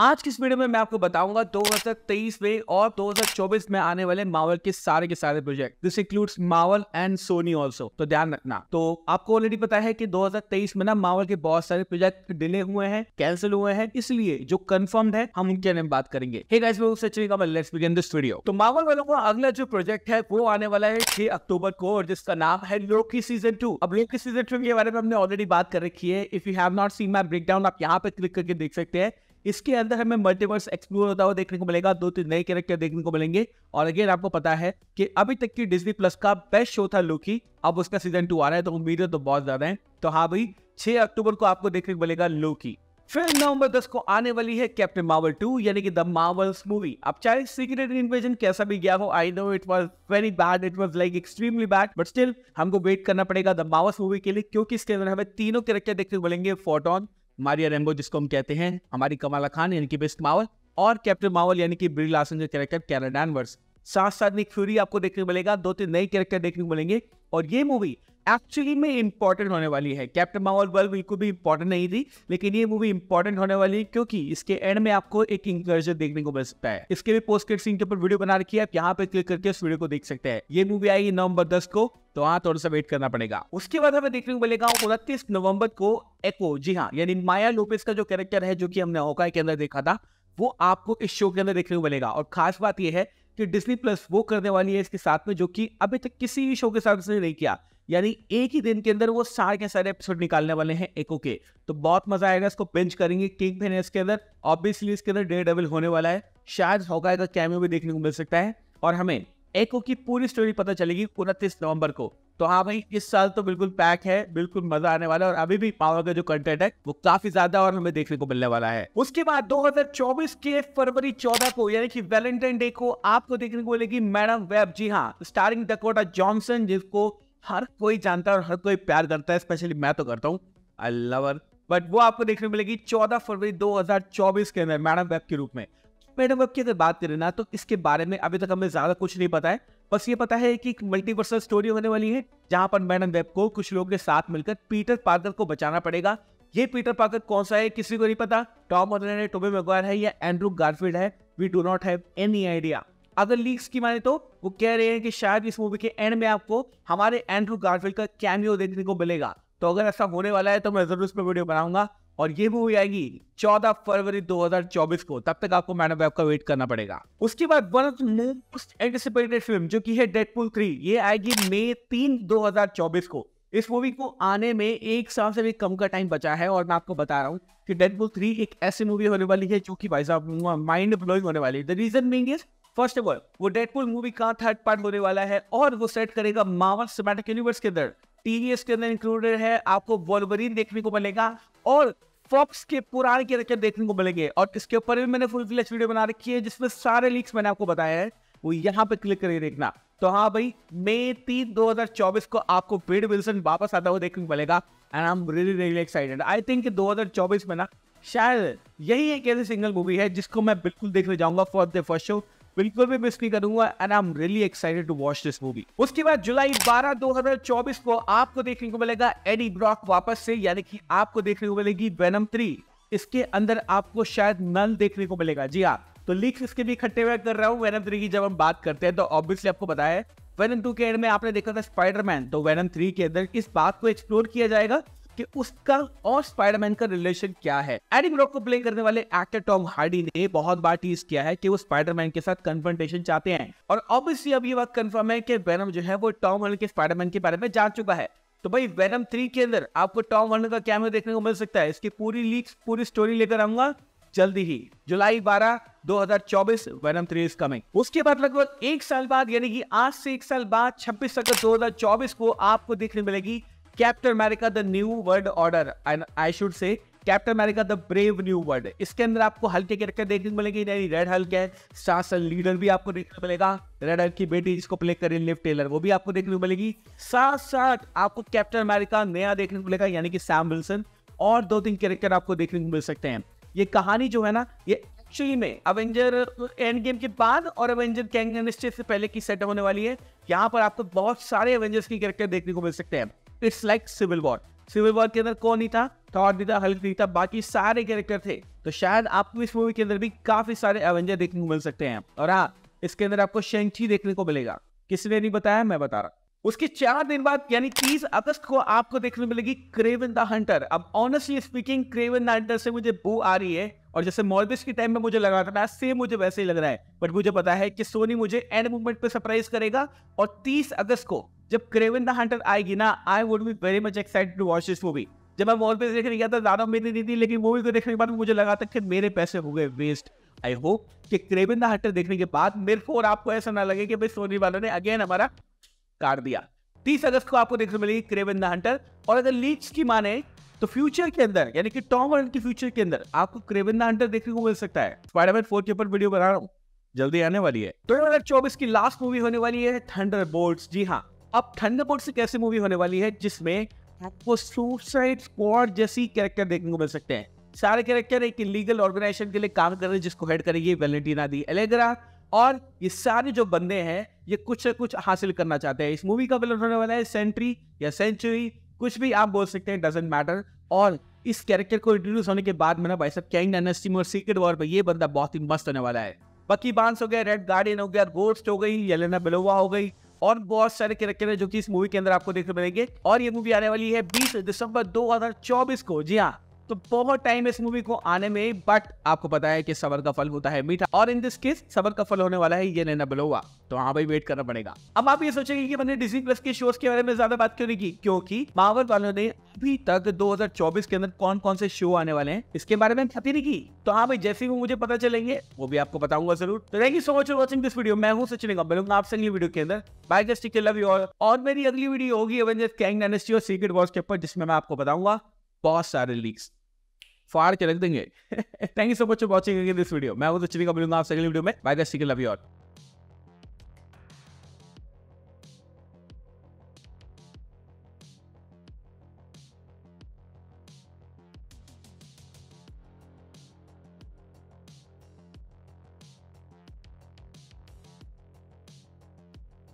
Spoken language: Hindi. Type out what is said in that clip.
आज की इस वीडियो में मैं आपको बताऊंगा 2023 में और 2024 में आने वाले मावल के सारे के सारे project this includes Marvel and Sony also तो ध्यान रखना तो आपको ऑलरेडी पता है कि 2023 में ना मावल के बहुत सारे प्रोजेक्ट डिले हुए हैं कैंसिल हुए हैं इसलिए जो कंफर्म्ड है हम उनके बारे में बात करेंगे hey guys, तो मावल वालों का अगला जो प्रोजेक्ट है वो आने वाला है छह अक्टूबर को और जिसका नाम है लोकी सीजन टू अब लोकी सीजन टू के बारे में हमने ऑलरेडी बात कर रखी है if you have not seen my breakdown आप यहाँ पे क्लिक करके देख सकते हैं इसके अंदर हमें मल्टीवर्स एक्सप्लोर होता हुआ देखने को मिलेगा दो तीन नए कैरेक्टर देखने को मिलेंगे और अगेन आपको पता है कि अभी तक की डिजनी प्लस का बेस्ट शो था लोकी अब उसका सीजन टू आ रहा है तो उम्मीदें तो बहुत ज्यादा है तो हाँ भाई छह अक्टूबर को आपको देखने को मिलेगा लोकी फिर नवंबर दस को आने वाली है कैप्टन मावल टू यानी कि द मावल्स मूवी अब चाहे सीक्रेट इन्वेजन कैसा भी गया हो I know it was very bad it was like extremely bad but still हमको वेट करना पड़ेगा द मावल्स मूवी के लिए क्योंकि इसके अंदर हमें तीनों कैरेक्टर देखने को मिलेंगे फोटोन मारिया रेम्बो जिसको हम कहते हैं हमारी कमाला खान यानी कि बेस्ट मावल और कैप्टन मावल यानी कि ब्री लासन जो कैरेक्टर कैराडानवर्स साथ साथ में फ्यूरी आपको देखने को मिलेगा दो तीन नए कैरेक्टर देखने को मिलेंगे और ये मूवी एक्चुअली में इंपॉर्टेंट होने वाली है कैप्टन मावल वर्ल बिल्कुल भी इंपॉर्टेंट नहीं थी लेकिन ये मूवी इंपॉर्टेंट होने वाली है क्योंकि इसके एंड में आपको एक इंकर्जर देखने को मिल सकता है इसके भी पोस्ट क्रेड सीन के ऊपर वीडियो बना रखी है आप यहाँ पे क्लिक करके उस वीडियो को देख सकते हैं ये मूवी आएगी नवंबर दस को तो हाँ थोड़ा सा वेट करना पड़ेगा उसके बाद हमें देखने को मिलेगा उनतीस नवंबर को एको जी हाँ यानी माया लोपेस का जो कैरेक्टर है जो कि हमने ओका के अंदर देखा था वो आपको इस शो के अंदर देखने को मिलेगा और खास बात यह है कि डिजनी प्लस वो करने वाली है इसके साथ में जो कि अभी तक किसी भी शो के साथ उसने नहीं किया यानी एक ही दिन के अंदर वो सारे के सारे एपिसोड निकालने वाले हैं एको के तो बहुत मजा आएगा इसको पिंच करेंगे किंग पेन इसके अंदर ऑब्वियसली इसके अंदर डे डबल होने वाला है शायद होगा कैमियो भी देखने को मिल सकता है और हमें एको की पूरी स्टोरी पता चलेगी उनतीस नवंबर को तो हाँ भाई इस साल तो बिल्कुल पैक है बिल्कुल मजा आने वाला है और अभी भी पावर का जो कंटेंट है वो काफी ज्यादा और हमें देखने को मिलने वाला है उसके बाद 2024 के फरवरी 14 को यानी कि वैलेंटाइन डे को आपको देखने को मिलेगी मैडम वेब जी हाँ स्टारिंग डकोटा जॉनसन जिसको हर कोई जानता है और हर कोई प्यार करता है स्पेशली मैं तो करता हूँ आई लवर बट वो आपको देखने को मिलेगी 14 फरवरी 2024 के अंदर मैडम वेब के रूप में मैडम अब की अगर बात करें ना तो इसके बारे में अभी तक हमें ज़्यादा कुछ नहीं पता है बस ये पता है कि एक मल्टीवर्सल स्टोरी होने वाली है जहां पर मैडम वेब को कुछ लोगों के साथ मिलकर पीटर पार्कर को बचाना पड़ेगा ये पीटर पार्कर कौन सा है किसी को नहीं पता टॉम हॉलैंड है टोबे मैगवायर है या एंड्रू गारफील्ड है we do not have any idea अगर लीक्स की माने तो वो कह रहे हैं कि शायद इस मूवी के एंड में आपको हमारे एंड्रू गारफील्ड का कैमियो देखने को मिलेगा तो अगर ऐसा होने वाला है तो मैं जरूर उस पर वीडियो बनाऊंगा और ये मूवी आएगी 14 फरवरी 2024 को तब तक आपको मैन ऑफ वेब का वेट करना पड़ेगा उसके बाद one of most anticipated film जो कि है डेडपुल थ्री ये आएगी मई तीन 2024 को इस मूवी को आने में एक साल से भी कम का टाइम बचा है और मैं आपको बता रहा हूँ कि डेडपुल थ्री एक ऐसी मूवी होने वाली है जो कि भाई साहब माइंड ब्लोइंग होने वाली है the reason mean is first of all वो डेडपुल मूवी का थर्ड पार्ट होने वाला है और वो सेट करेगा मार्वल सिमेटिक यूनिवर्स के अंदर टीवीएस के अंदर इंक्लूडेड है आपको वॉल्वरिन देखने को मिलेगा और फॉक्स के पुराने कैरेक्टर देखने को मिलेंगे और इसके ऊपर भी मैंने फुल फ्लैश वीडियो बना रखी है जिसमें सारे लीक्स मैंने आपको बताया है वो यहाँ पे क्लिक करके देखना तो हाँ भाई मई तीन दो हजार चौबीस को आपको पेड विल्सन वापस आता हुआ देखने को मिलेगा and I am really really excited I think दो हजार चौबीस में ना शायद यही एक ऐसी सिंगल मूवी है जिसको मैं बिल्कुल देखने जाऊंगा फॉर द फर्स्ट शो बिल्कुल भी मिस नहीं करूंगा and I am really excited to watch this movie उसके बाद जुलाई 12 2024 को आपको देखने को मिलेगा एडी ब्रॉक वापस से यानी कि आपको देखने को मिलेगी वेनम 3 इसके अंदर आपको शायद नल देखने को मिलेगा जी हाँ तो लीक्स इसके भी इकट्ठे हुए कर रहा हूँ वेनम 3 की जब हम बात करते हैं तो ऑब्वियसली आपको बताया वेनम टू के एंड में आपने देखा था स्पाइडरमैन तो वेनम थ्री के अंदर इस बात को एक्सप्लोर किया जाएगा कि उसका और स्पाइडरमैन का रिलेशन क्या है एडिंग रॉक को प्ले करने वाले एक्टर टॉम हार्डी ने बहुत बार टीज किया है कि वो स्पाइडरमैन के साथ कन्फर्टेशन चाहते हैं और ऑब्वियसली अब ये बात कन्फर्म है कि वेनम जो है वो टॉम हॉलैंड के स्पाइडरमैन के बारे में जान चुका है तो भाई वेनम थ्री के अंदर आपको टॉम हॉलैंड का कैमरा देखने को मिल सकता है इसकी पूरी लीक पूरी स्टोरी लेकर आऊंगा जल्दी ही जुलाई 12 2024 वेनम थ्री इज कमिंग उसके बाद लगभग एक साल बाद यानी कि आज से एक साल बाद 26 अगस्त 2024 को आपको देखने मिलेगी Captain America the new world order and I should say Captain America the brave new world इसके अंदर आपको हल्के कैरेक्टर देखने को मिलेंगे यानी रेड हल्क है स्टार्स लीडर भी आपको देखने को मिलेगा रेड हल्क की बेटी जिसको प्ले करें लिव टेलर वो भी आपको देखने को मिलेगी साथ साथ आपको कैप्टन अमेरिका नया देखने को मिलेगा यानी कि सैम विल्सन और दो तीन कैरेक्टर आपको देखने को मिल सकते हैं ये कहानी जो है ना ये एक्चुअली में अवेंजर एंड गेम के बाद और अवेंजर कैंग से पहले की सेटअप होने वाली है यहाँ पर आपको बहुत सारे अवेंजर्स के कैरेक्टर देखने को मिल सकते हैं it's like civil war civil war के अंदर कौन नहीं था थॉर नहीं था हल्क नहीं था बाकी सारे कैरेक्टर थे तो शायद आपको इस मूवी के अंदर भी काफी सारे एवेंजर देखने को मिल सकते हैं और हाँ इसके अंदर आपको शेंची देखने को मिलेगा किसी ने नहीं बताया मैं बता रहा उसके चार दिन बाद यानी तीस अगस्त को आपको देखने मिलेगी क्रेवन द हंटर अब honestly speaking Kraven the hunter से मुझे बू आ रही है और जैसे मॉर्बिस के टाइम में मुझे लग रहा था सेम मुझे वैसे ही लग रहा है बट मुझे पता है कि सोनी मुझे एंड मूवमेंट पे सरप्राइज करेगा और 30 अगस्त को जब क्रेवन द हंटर आएगी ना I would be very much excited to watch this movie जब मैं मॉर्बिस देखने गया था ज्यादा उम्मीद नहीं थी लेकिन मूवी को देखने के बाद मुझे लगा था कि मेरे पैसे हो गए वेस्ट आई होप कि क्रेविन द हंटर देखने के बाद मेरे को और आपको ऐसा ना लगे कि भाई सोनी वालों ने अगेन हमारा काट दिया तीस अगस्त को आपको देखने को मिलेगी क्रेवन द हंटर और अगर लीक्स की माने तो फ्यूचर के अंदर यानी कि टॉम हॉलैंड के फ्यूचर के अंदर आपको क्रेवन द हंटर देखने को मिल सकता है स्पाइडरमैन फोर के ऊपर वीडियो बना रहा हूँ जल्दी आने वाली है दो हजार चौबीस की लास्ट मूवी होने वाली है थंडर बोल्ट जी हाँ अब थंडर बोल्ट से कैसी मूवी होने वाली है जिसमें आपको सुसाइड स्क्वाड जैसी कैरेक्टर देखने को मिल सकते हैं सारे कैरेक्टर एक लीगल ऑर्गेनाइजेशन के लिए काम कर रहे हैं जिसको हेड करेगी वेलेंटीना दी एलेग्रा और ये सारे जो बंदे हैं ये कुछ ना कुछ हासिल करना चाहते हैं इस मूवी का विलन होने वाला है सेंट्री या सेंचुरी कुछ भी आप बोल सकते हैं डजेंट मैटर और इस कैरेक्टर को इंट्रोड्यूस होने के बाद मैंने भाई सब कैंग डायनेस्टी में और सीक्रेट वॉर पर ये बंदा बहुत ही मस्त होने वाला है बाकी बांस हो गया रेड गार्डियन हो गया गोस्ट हो गई येलेना बेलोवा हो गई और बहुत सारे कैरेक्टर हैं जो कि इस मूवी के अंदर आपको देखने मिलेंगे और ये मूवी आने वाली है 20 दिसंबर 2024 को जी हाँ तो बहुत टाइम इस मूवी को आने में बट आपको पता है कि सबर का फल होता है मीठा और इन दिस केस सबर का फल होने वाला है ये नैना बलोवा तो हाँ भाई वेट करना पड़ेगा अब आप ये सोचेंगे कि मैंने डिजी प्लस के शोज के बारे में ज्यादा बात क्यों नहीं की क्योंकि मावर वालों ने अभी तक 2024 के अंदर कौन कौन से शो आने वाले हैं इसके बारे में बात नहीं की तो हाँ भाई जैसे ही मुझे पता चलेंगे वो भी आपको बताऊंगा जरूर तो thank you so much for watching this video मैं हूँ सचिन का मिलूंगा आपसे अगली वीडियो के अंदर bye just love you all और मेरी अगली वीडियो होगी एवेंजर्स कैंग डायनेस्टी और सीक्रेट वॉर्स के ऊपर जिसमें मैं आपको बताऊंगा बहुत सारे लीक्स फाड़ के रख देंगे thank you so much for watching this video मैं वो तो चिली का मिलूंगा आप अगली वीडियो में bye the love you all